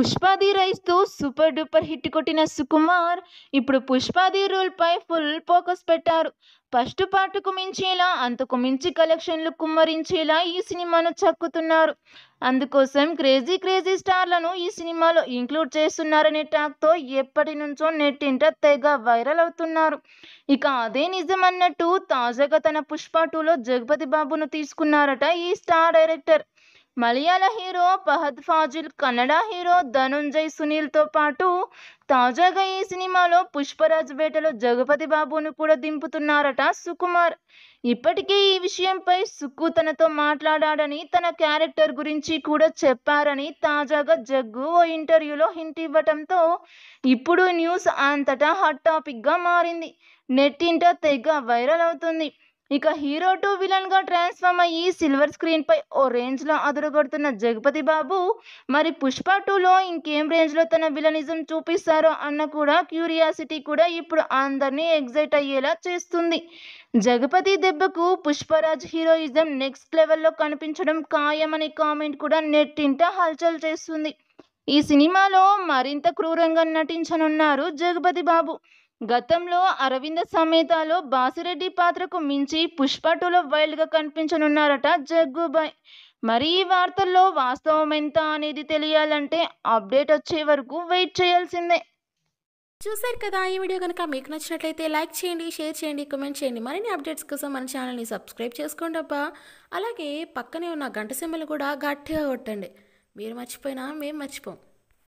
పుష్పాది రైస్తో super duper hit కొట్టిన సుకుమార్ ఇప్పుడు పుష్పాది రూల్పై ఫుల్ ఫోకస్ పెట్టారు ఫస్ట్ పార్ట్కు మించేలా అంతకు మించి కలెక్షన్లు కుమ్మరించేలా ఈ సినిమాను చక్కుతున్నారు అందుకోసం క్రేజీ క్రేజీ స్టార్లను ఈ సినిమాలో ఇంక్లూడ్ చేస్తున్నారనే టాక్తో ఎప్పటి నుంచో నెట్టింట తెగ వైరల్ అవుతున్నారు ఇక అదే నిజం అన్నట్టు తాజాగా తన పుష్ప టూలో జగపతి బాబును తీసుకున్నారట ఈ స్టార్ డైరెక్టర్ మలయాళ హీరో ఫహద్ ఫాజిల్ కన్నడ హీరో ధనుంజయ్ సునీల్తో పాటు తాజాగా ఈ సినిమాలో పుష్పరాజ్ వేటలో జగపతి బాబును కూడా దింపుతున్నారట సుకుమార్ ఇప్పటికే ఈ విషయంపై సుక్కు తనతో మాట్లాడాడని తన క్యారెక్టర్ గురించి కూడా చెప్పారని తాజాగా జగ్గు ఓ ఇంటర్వ్యూలో హింట్ ఇవ్వటంతో ఇప్పుడు న్యూస్ అంతటా హాట్ టాపిక్గా మారింది నెట్టింట తెగ వైరల్ అవుతుంది ఇక హీరో టు విలన్గా ట్రాన్స్ఫామ్ అయ్యి సిల్వర్ స్క్రీన్పై ఓ రేంజ్లో అదురుగొడుతున్న జగపతి బాబు మరి పుష్ప టూలో ఇంకేం రేంజ్లో తన విలనిజం చూపిస్తారో అన్న కూడా క్యూరియాసిటీ కూడా ఇప్పుడు అందరినీ ఎగ్జైట్ అయ్యేలా చేస్తుంది జగపతి దెబ్బకు పుష్పరాజ్ హీరోయిజం నెక్స్ట్ లెవెల్లో కనిపించడం ఖాయమనే కామెంట్ కూడా నెట్టింట హల్చల్ చేస్తుంది ఈ సినిమాలో మరింత క్రూరంగా నటించనున్నారు జగపతి బాబు గతంలో అరవింద సమేతలో బాసిరెడ్డి పాత్రకు మించి పుష్ప వైల్డ్గా కనిపించనున్నారట జగ్గుబాయ్ మరి ఈ వార్తల్లో వాస్తవం ఎంత అనేది తెలియాలంటే అప్డేట్ వచ్చే వరకు వెయిట్ చేయాల్సిందే చూసారు కదా ఈ వీడియో కనుక మీకు నచ్చినట్లయితే లైక్ చేయండి షేర్ చేయండి కమెంట్ చేయండి మరిన్ని అప్డేట్స్ కోసం మన ఛానల్ని సబ్స్క్రైబ్ చేసుకోండి అబ్బా అలాగే పక్కనే ఉన్న గంట సింబల్ కూడా గట్టిగా కొట్టండి మీరు మర్చిపోయినా మేము మర్చిపోం